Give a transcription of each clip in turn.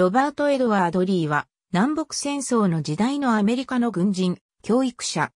ロバート・エドワード・リーは、南北戦争の時代のアメリカの軍人、教育者、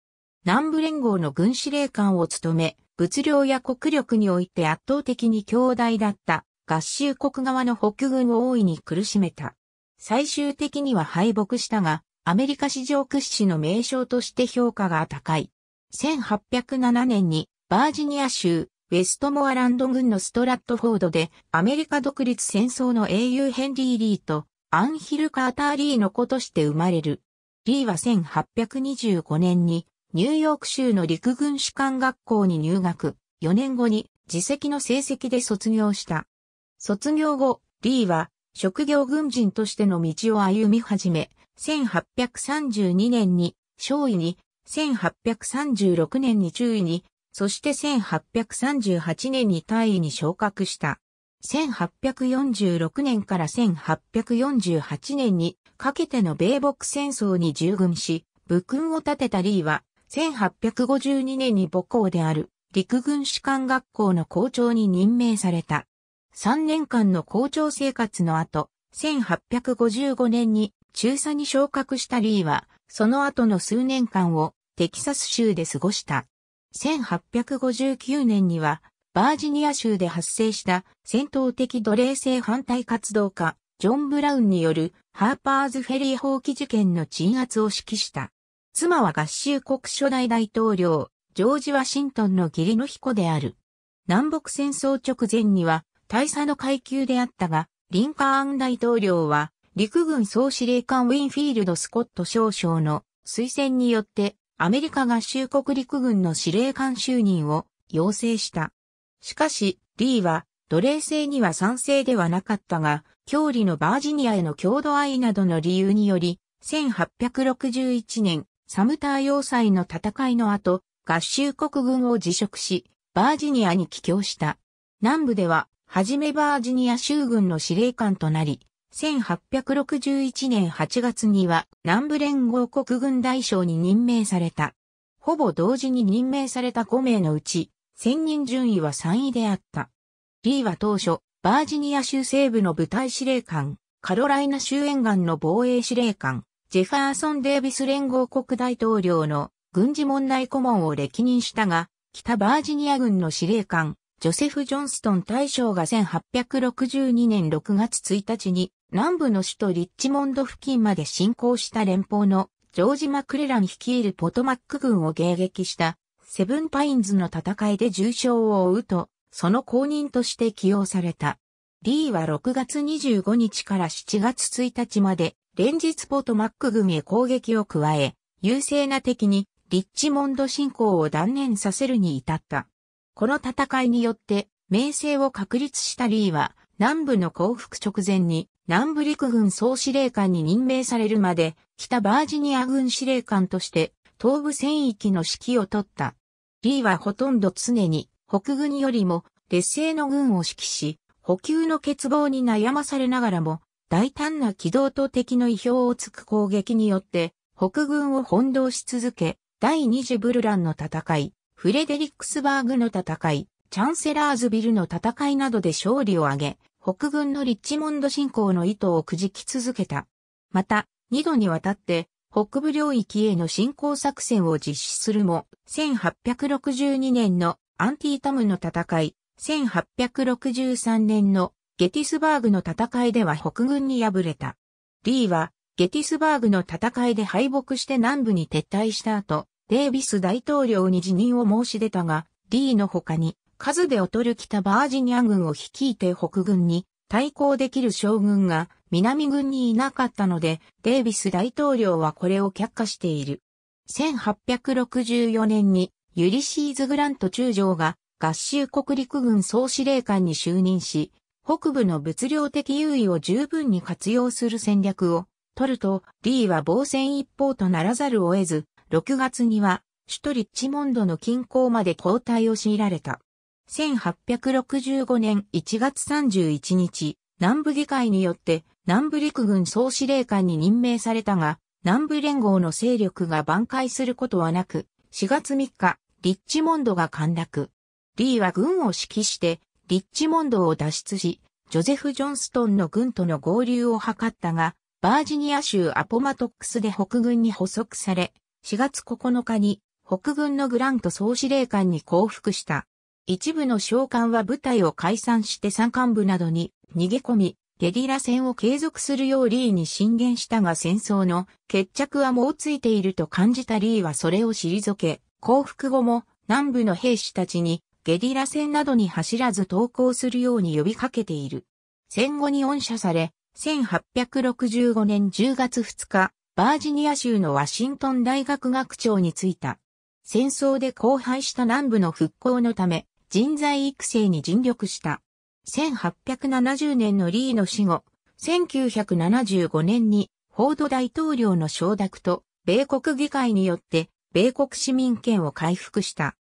南部連合の軍司令官を務め、物量や国力において圧倒的に強大だった合衆国側の北軍を大いに苦しめた。最終的には敗北したが、アメリカ史上屈指の名称として評価が高い。1807年にバージニア州ウェストモアランド郡のストラットフォードでアメリカ独立戦争の英雄ヘンリー・リーとアンヒル・カーター・リーの子として生まれる。リーは1825年にニューヨーク州の陸軍士官学校に入学、4年後に自責の成績で卒業した。卒業後、リーは職業軍人としての道を歩み始め、1832年に少尉に、1836年に中尉に、そして1838年に大尉に昇格した。1846年から1848年にかけての米北戦争に従軍し、武勲を立てたリーは、1852年に母校である陸軍士官学校の校長に任命された。3年間の校長生活の後、1855年に中佐に昇格したリーは、その後の数年間をテキサス州で過ごした。1859年にはバージニア州で発生した戦闘的奴隷制反対活動家、ジョン・ブラウンによるハーパーズフェリー放棄事件の鎮圧を指揮した。妻は合衆国初代大統領、ジョージ・ワシントンの義理の彦である。南北戦争直前には大佐の階級であったが、リンカーン大統領は陸軍総司令官ウィンフィールド・スコット少将の推薦によってアメリカ合衆国陸軍の司令官就任を要請した。しかし、リーは、奴隷制には賛成ではなかったが、郷里のバージニアへの郷土愛などの理由により、1861年、サムター要塞の戦いの後、合衆国軍を辞職し、バージニアに帰郷した。南部では、はじめバージニア州軍の司令官となり、1861年8月には南部連合国軍大将に任命された。ほぼ同時に任命された5名のうち、選任順位は3位であった。リーは当初、バージニア州西部の部隊司令官、カロライナ州沿岸の防衛司令官、ジェファーソン・デービス連合国大統領の軍事問題顧問を歴任したが、北バージニア軍の司令官、ジョセフ・ジョンストン大将が1862年6月1日に南部の首都リッチモンド付近まで侵攻した連邦のジョージ・マクレラン率いるポトマック軍を迎撃したセブンパインズの戦いで重傷を負うと、その後任として起用された。リーは6月25日から7月1日まで、連日ポートマック組へ攻撃を加え、優勢な敵にリッチモンド侵攻を断念させるに至った。この戦いによって、名声を確立したリーは、南部の降伏直前に、南部陸軍総司令官に任命されるまで、北バージニア軍司令官として、東部戦域の指揮を取った。リーはほとんど常に北軍よりも劣勢の軍を指揮し、補給の欠乏に悩まされながらも、大胆な軌道と敵の意表をつく攻撃によって、北軍を翻弄し続け、第二次ブルランの戦い、フレデリックスバーグの戦い、チャンセラーズビルの戦いなどで勝利を挙げ、北軍のリッチモンド侵攻の意図をくじき続けた。また、二度にわたって北部領域への侵攻作戦を実施するも、1862年のアンティータムの戦い、1863年のゲティスバーグの戦いでは北軍に敗れた。リーは、ゲティスバーグの戦いで敗北して南部に撤退した後、デイビス大統領に辞任を申し出たが、リーの他に、数で劣る北バージニア軍を率いて北軍に対抗できる将軍が南軍にいなかったので、デイビス大統領はこれを却下している。1864年にユリシーズ・グラント中将が合衆国陸軍総司令官に就任し、北部の物量的優位を十分に活用する戦略を取ると、リーは防戦一方とならざるを得ず、6月には首都リッチモンドの近郊まで交代を強いられた。1865年1月31日、南部議会によって南部陸軍総司令官に任命されたが、南部連合の勢力が挽回することはなく、4月3日、リッチモンドが陥落。リーは軍を指揮して、リッチモンドを脱出し、ジョゼフ・ジョンストンの軍との合流を図ったが、バージニア州アポマトックスで北軍に捕捉され、4月9日に北軍のグラント総司令官に降伏した。一部の将官は部隊を解散して山間部などに逃げ込み、ゲリラ戦を継続するようリーに進言したが戦争の決着はもうついていると感じたリーはそれを退け、降伏後も南部の兵士たちにゲリラ戦などに走らず投降するように呼びかけている。戦後に恩赦され、1865年10月2日、バージニア州のワシントン大学学長に就いた。戦争で荒廃した南部の復興のため、人材育成に尽力した。1870年のリーの死後、1975年にフォード大統領の承諾と米国議会によって米国市民権を回復した。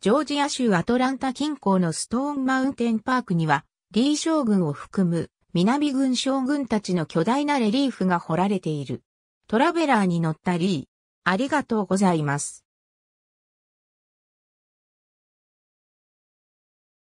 ジョージア州アトランタ近郊のストーンマウンテンパークには、リー将軍を含む南軍将軍たちの巨大なレリーフが彫られている。トラベラーに乗ったリー。ありがとうございます。